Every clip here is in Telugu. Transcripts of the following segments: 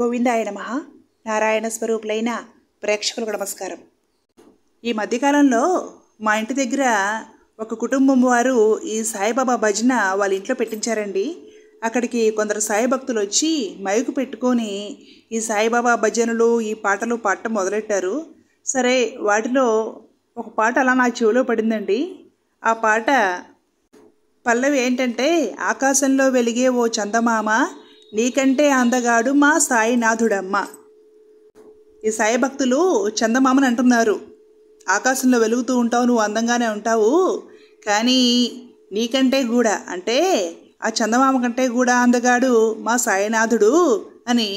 గోవిందాయ నమ నారాయణ స్వరూపులైన ప్రేక్షకులకు నమస్కారం ఈ మధ్యకాలంలో మా ఇంటి దగ్గర ఒక కుటుంబం వారు ఈ సాయిబాబా భజన వాళ్ళ ఇంట్లో పెట్టించారండి అక్కడికి కొందరు సాయి భక్తులు వచ్చి మైకు పెట్టుకొని ఈ సాయిబాబా భజనలు ఈ పాటలు పాడటం మొదలెట్టారు సరే వాటిలో ఒక పాట అలా నా చెవిలో పడిందండి ఆ పాట పల్లవి ఏంటంటే ఆకాశంలో వెలిగే ఓ చందమామ నీకంటే అందగాడు మా సాయినాథుడమ్మ ఈ సాయి భక్తులు చందమామని అంటున్నారు ఆకాశంలో వెలుగుతూ ఉంటావు నువ్వు అందంగానే ఉంటావు కానీ నీకంటే కూడా అంటే ఆ చందమామ కంటే కూడా అందగాడు మా సాయినాథుడు అని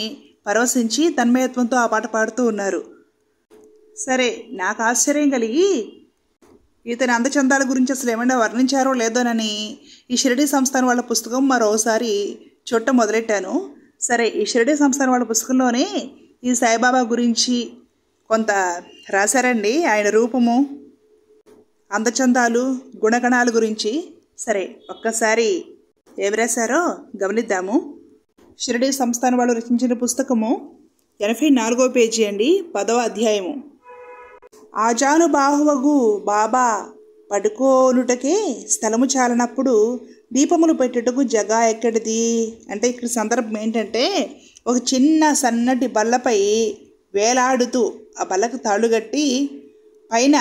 పరవశించి తన్మయత్వంతో ఆ పాట పాడుతూ ఉన్నారు సరే నాకు ఆశ్చర్యం కలిగి ఇతని అందచందాల గురించి అసలు ఏమైనా వర్ణించారో లేదోనని ఈ షిరిడీ సంస్థానం వాళ్ళ పుస్తకం మరోసారి చుట్ట మొదలెట్టాను సరే ఈ షిరడి సంస్థానం వాళ్ళ పుస్తకంలోనే ఈ సాయిబాబా గురించి కొంత రాశారండి ఆయన రూపము అందచందాలు గుణగణాల గురించి సరే ఒక్కసారి ఏమి రాశారో గమనిద్దాము షిరడి సంస్థానం వాళ్ళు రచించిన పుస్తకము ఎనభై నాలుగో పేజీ అండి పదవ అధ్యాయము ఆజానుబాహువగు బాబా పడుకోనుటకే స్థలము చాలనప్పుడు దీపములు పెట్టుటకు జగా ఎక్కడిది అంటే ఇక్కడ సందర్భం ఏంటంటే ఒక చిన్న సన్నటి బల్లపై వేలాడుతూ ఆ బల్లకు కట్టి పైన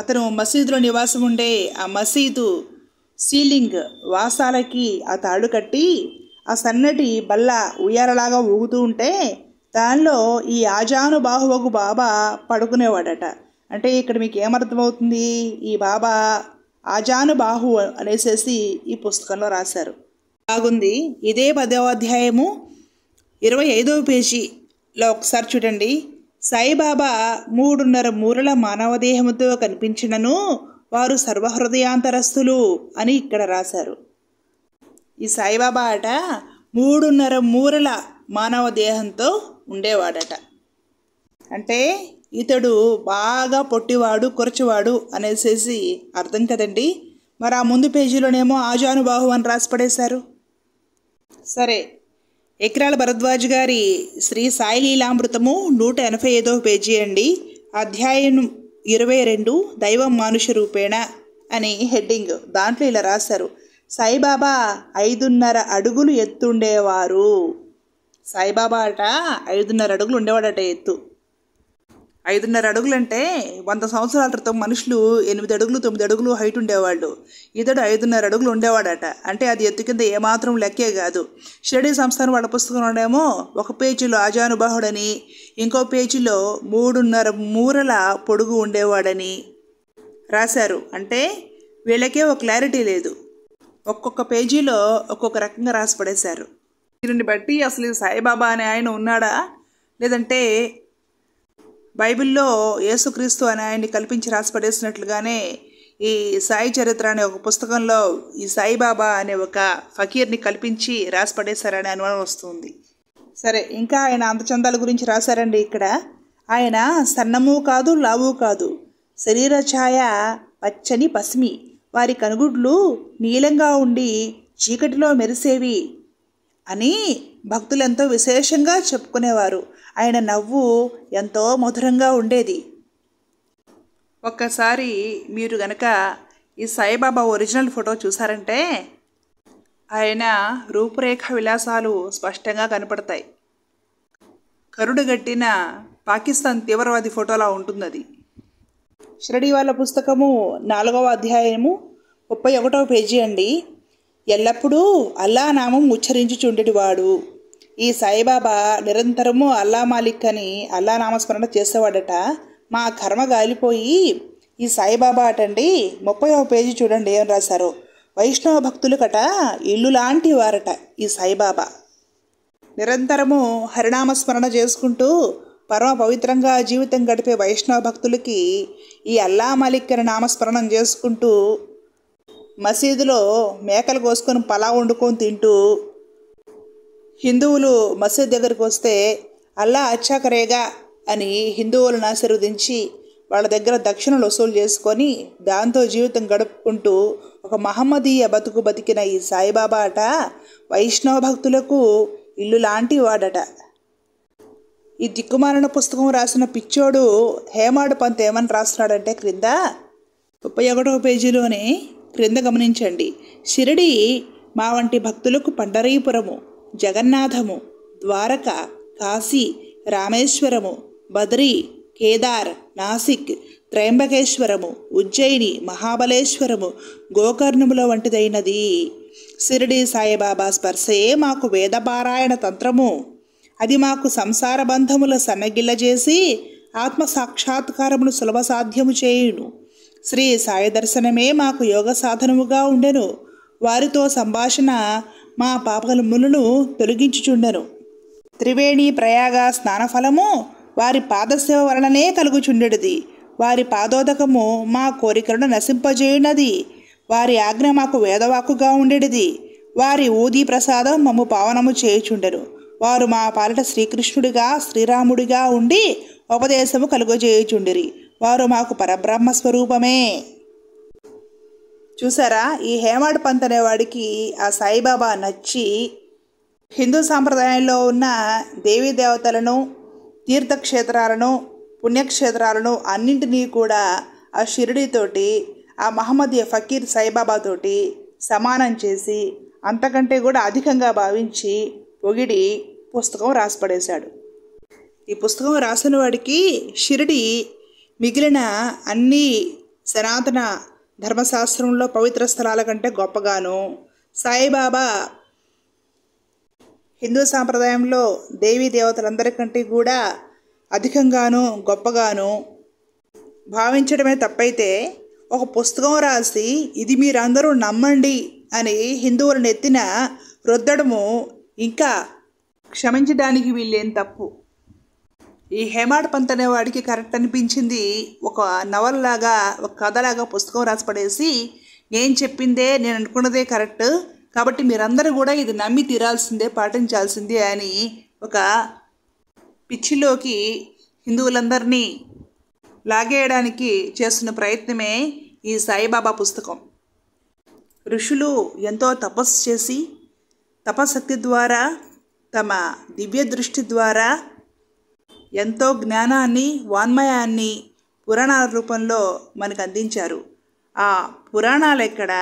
అతను మసీదులో నివాసం ఉండే ఆ మసీదు సీలింగ్ వాసాలకి ఆ తాళ్ళు కట్టి ఆ సన్నటి బల్ల ఉయ్యాలలాగా ఊగుతూ ఉంటే దానిలో ఈ ఆజానుబాహువకు బాబా పడుకునేవాడట అంటే ఇక్కడ మీకు ఏమర్థమవుతుంది ఈ బాబా బాహు అనేసేసి ఈ పుస్తకంలో రాశారు బాగుంది ఇదే పదో అధ్యాయము ఇరవై ఐదవ పేజీలో ఒకసారి చూడండి సాయిబాబా మూడున్నర మూరల మానవ దేహముతో కనిపించినను వారు సర్వహృదయాంతరస్తులు అని ఇక్కడ రాశారు ఈ సాయిబాబా అట మూడున్నర మూరల మానవ దేహంతో ఉండేవాడట అంటే ఇతడు బాగా పొట్టివాడు కొరచువాడు అనేసేసి అర్థం కదండి మరి ఆ ముందు పేజీలోనేమో ఆజానుబాహు అని రాసిపడేశారు సరే ఎకరాల భరద్వాజ్ గారి శ్రీ సాయి లీలామృతము నూట ఎనభై ఐదవ పేజీ అండి అధ్యాయం ఇరవై రెండు దైవం మానుష రూపేణ అని హెడ్డింగ్ దాంట్లో ఇలా రాశారు సాయిబాబా ఐదున్నర అడుగులు ఎత్తుండేవారు సాయిబాబా అట ఐదున్నర అడుగులు ఉండేవాడట ఎత్తు ఐదున్నర అడుగులంటే వంద సంవత్సరాల క్రితం మనుషులు ఎనిమిది అడుగులు తొమ్మిది అడుగులు హైట్ ఉండేవాళ్ళు ఇతడు ఐదున్నర అడుగులు ఉండేవాడట అంటే అది ఎత్తు కింద ఏమాత్రం లెక్కే కాదు షిరడీ సంస్థానం వాళ్ళ పుస్తకంలోనేమో ఒక పేజీలో అజానుబాహుడని ఇంకో పేజీలో మూడున్నర మూరల పొడుగు ఉండేవాడని రాశారు అంటే వీళ్ళకే ఒక క్లారిటీ లేదు ఒక్కొక్క పేజీలో ఒక్కొక్క రకంగా రాసి పడేశారు దీనిని బట్టి అసలు సాయిబాబా అనే ఆయన ఉన్నాడా లేదంటే బైబిల్లో యేసుక్రీస్తు అనే ఆయన్ని కల్పించి రాసిపడేసినట్లుగానే ఈ సాయి చరిత్ర అనే ఒక పుస్తకంలో ఈ సాయిబాబా అనే ఒక ఫకీర్ని కల్పించి రాసిపడేశారనే అనుమానం వస్తుంది సరే ఇంకా ఆయన అంతచందాల గురించి రాశారండి ఇక్కడ ఆయన సన్నము కాదు లావు కాదు శరీర ఛాయ పచ్చని పసిమి వారి కనుగుడ్లు నీలంగా ఉండి చీకటిలో మెరిసేవి అని భక్తులు ఎంతో విశేషంగా చెప్పుకునేవారు ఆయన నవ్వు ఎంతో మధురంగా ఉండేది ఒక్కసారి మీరు గనక ఈ సాయిబాబా ఒరిజినల్ ఫోటో చూసారంటే ఆయన రూపురేఖ విలాసాలు స్పష్టంగా కనపడతాయి కరుడుగట్టిన పాకిస్తాన్ తీవ్రవాది ఫోటోలా ఉంటుంది అది షిరడి వాళ్ళ పుస్తకము నాలుగవ అధ్యాయము ముప్పై ఒకటవ పేజీ అండి ఎల్లప్పుడూ అల్లానామం ఉచ్చరించుచుండేటివాడు ఈ సాయిబాబా నిరంతరము అల్లా మాలిక్ అని అల్లా నామస్మరణ చేసేవాడట మా కర్మ గాలిపోయి ఈ సాయిబాబా అటండి ఒక పేజీ చూడండి ఏం రాశారు వైష్ణవ భక్తులు కట ఇల్లు లాంటి వారట ఈ సాయిబాబా నిరంతరము హరినామస్మరణ చేసుకుంటూ పరమ పవిత్రంగా జీవితం గడిపే వైష్ణవ భక్తులకి ఈ అల్లా మాలిక్ అని నామస్మరణం చేసుకుంటూ మసీదులో మేకలు కోసుకొని పలా వండుకొని తింటూ హిందువులు మసీద్ దగ్గరికి వస్తే అల్లా అచ్చాకరేగా అని హిందువులను ఆశీర్వదించి వాళ్ళ దగ్గర దక్షిణలు వసూలు చేసుకొని దాంతో జీవితం గడుపుకుంటూ ఒక మహమ్మదీయ బతుకు బతికిన ఈ సాయిబాబా అట వైష్ణవ భక్తులకు ఇల్లు లాంటి వాడట ఈ దిక్కుమారణ పుస్తకం రాసిన పిచ్చోడు హేమాడు పంత్ ఏమని రాస్తున్నాడంటే క్రింద ముప్పై ఒకటో పేజీలోనే క్రింద గమనించండి షిరడి మా వంటి భక్తులకు పండరీపురము జగన్నాథము ద్వారక కాశీ రామేశ్వరము బద్రీ కేదార్ నాసిక్ త్రయంబకేశ్వరము ఉజ్జయిని మహాబలేశ్వరము గోకర్ణముల వంటిదైనది సిరిడి సాయిబాబా స్పర్శయే మాకు వేదపారాయణ తంత్రము అది మాకు సంసార బంధముల సన్నగిల్ల చేసి ఆత్మ సాక్షాత్కారమును సాధ్యము చేయును శ్రీ సాయి దర్శనమే మాకు యోగ సాధనముగా ఉండెను వారితో సంభాషణ మా పాపములను తొలగించుచుండెను త్రివేణి ప్రయాగ స్నానఫలము వారి పాదసేవ వలననే కలుగుచుండెడిది వారి పాదోదకము మా కోరికలను నశింపజేయునది వారి ఆజ్ఞ మాకు వేదవాకుగా ఉండేటిది వారి ఊది ప్రసాదం మమ్ము పావనము చేయుచుండెను వారు మా పాలట శ్రీకృష్ణుడిగా శ్రీరాముడిగా ఉండి ఉపదేశము కలుగజేయుచుండిరి వారు మాకు పరబ్రహ్మ స్వరూపమే చూసారా ఈ హేమడ్ పంత్ అనేవాడికి ఆ సాయిబాబా నచ్చి హిందూ సాంప్రదాయంలో ఉన్న దేవీ దేవతలను తీర్థక్షేత్రాలను పుణ్యక్షేత్రాలను అన్నింటినీ కూడా ఆ షిరిడితోటి ఆ మహమ్మద్ ఫకీర్ సాయిబాబాతోటి సమానం చేసి అంతకంటే కూడా అధికంగా భావించి పొగిడి పుస్తకం రాసిపడేశాడు ఈ పుస్తకం రాసిన వాడికి షిరిడి మిగిలిన అన్ని సనాతన ధర్మశాస్త్రంలో పవిత్ర స్థలాల కంటే గొప్పగాను సాయిబాబా హిందూ సాంప్రదాయంలో దేవీ దేవతలందరికంటే కూడా అధికంగాను గొప్పగాను భావించడమే తప్పైతే ఒక పుస్తకం రాసి ఇది మీరందరూ నమ్మండి అని హిందువులను ఎత్తిన రుద్దడము ఇంకా క్షమించడానికి వీళ్ళేం తప్పు ఈ హేమాడ్ పంత్ అనేవాడికి కరెక్ట్ అనిపించింది ఒక నవల్లాగా ఒక కథలాగా పుస్తకం రాసి పడేసి నేను చెప్పిందే నేను అనుకున్నదే కరెక్ట్ కాబట్టి మీరందరూ కూడా ఇది నమ్మి తీరాల్సిందే పాటించాల్సిందే అని ఒక పిచ్చిలోకి హిందువులందరినీ లాగేయడానికి చేస్తున్న ప్రయత్నమే ఈ సాయిబాబా పుస్తకం ఋషులు ఎంతో తపస్సు చేసి తపశక్తి ద్వారా తమ దివ్య దృష్టి ద్వారా ఎంతో జ్ఞానాన్ని వాన్మయాన్ని పురాణాల రూపంలో మనకు అందించారు ఆ పురాణాలు ఎక్కడ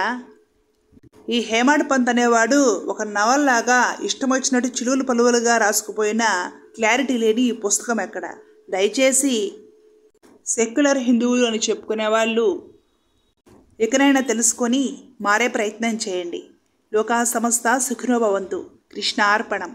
ఈ హేమాడ్ పంత్ అనేవాడు ఒక నవల్లాగా ఇష్టం వచ్చినట్టు చిలువులు పలువలుగా రాసుకుపోయిన క్లారిటీ లేని ఈ పుస్తకం ఎక్కడ దయచేసి సెక్యులర్ హిందువులు అని చెప్పుకునే వాళ్ళు ఎక్కడైనా తెలుసుకొని మారే ప్రయత్నం చేయండి లోకా సంస్థ సుఖినోభవంతు కృష్ణార్పణం